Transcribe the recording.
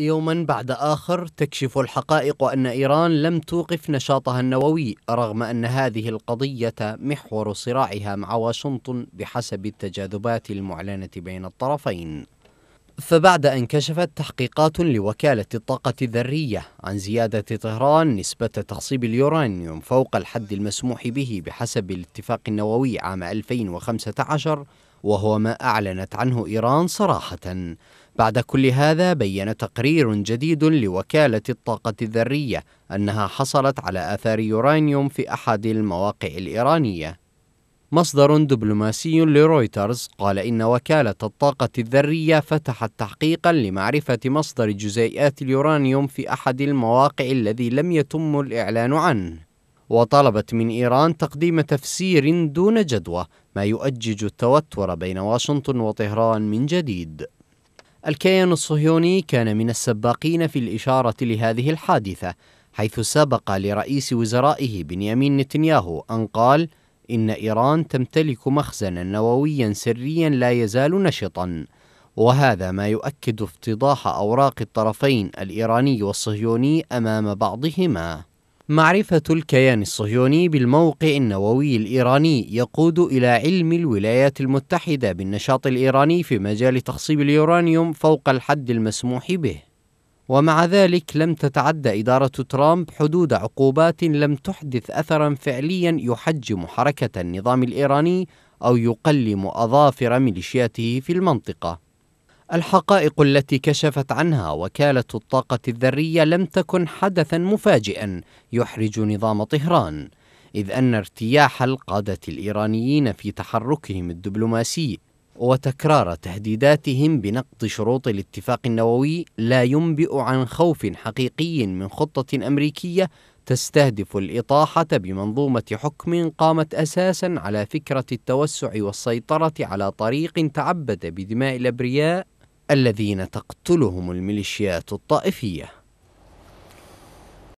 يوما بعد آخر تكشف الحقائق أن إيران لم توقف نشاطها النووي رغم أن هذه القضية محور صراعها مع واشنطن بحسب التجاذبات المعلنة بين الطرفين فبعد أن كشفت تحقيقات لوكالة الطاقة الذرية عن زيادة طهران نسبة تخصيب اليورانيوم فوق الحد المسموح به بحسب الاتفاق النووي عام 2015 وهو ما أعلنت عنه إيران صراحة بعد كل هذا بين تقرير جديد لوكالة الطاقة الذرية أنها حصلت على آثار يورانيوم في أحد المواقع الإيرانية. مصدر دبلوماسي لرويترز قال إن وكالة الطاقة الذرية فتحت تحقيقا لمعرفة مصدر جزيئات اليورانيوم في أحد المواقع الذي لم يتم الإعلان عنه. وطلبت من إيران تقديم تفسير دون جدوى ما يؤجج التوتر بين واشنطن وطهران من جديد الكيان الصهيوني كان من السباقين في الإشارة لهذه الحادثة حيث سبق لرئيس وزرائه بنيامين نتنياهو أن قال إن إيران تمتلك مخزنا نوويا سريا لا يزال نشطا وهذا ما يؤكد افتضاح أوراق الطرفين الإيراني والصهيوني أمام بعضهما معرفة الكيان الصهيوني بالموقع النووي الإيراني يقود إلى علم الولايات المتحدة بالنشاط الإيراني في مجال تخصيب اليورانيوم فوق الحد المسموح به ومع ذلك لم تتعد إدارة ترامب حدود عقوبات لم تحدث أثرا فعليا يحجم حركة النظام الإيراني أو يقلم أظافر ميليشياته في المنطقة الحقائق التي كشفت عنها وكالة الطاقة الذرية لم تكن حدثا مفاجئا يحرج نظام طهران إذ أن ارتياح القادة الإيرانيين في تحركهم الدبلوماسي وتكرار تهديداتهم بنقض شروط الاتفاق النووي لا ينبئ عن خوف حقيقي من خطة أمريكية تستهدف الإطاحة بمنظومة حكم قامت أساسا على فكرة التوسع والسيطرة على طريق تعبد بدماء الأبرياء الذين تقتلهم الميليشيات الطائفيه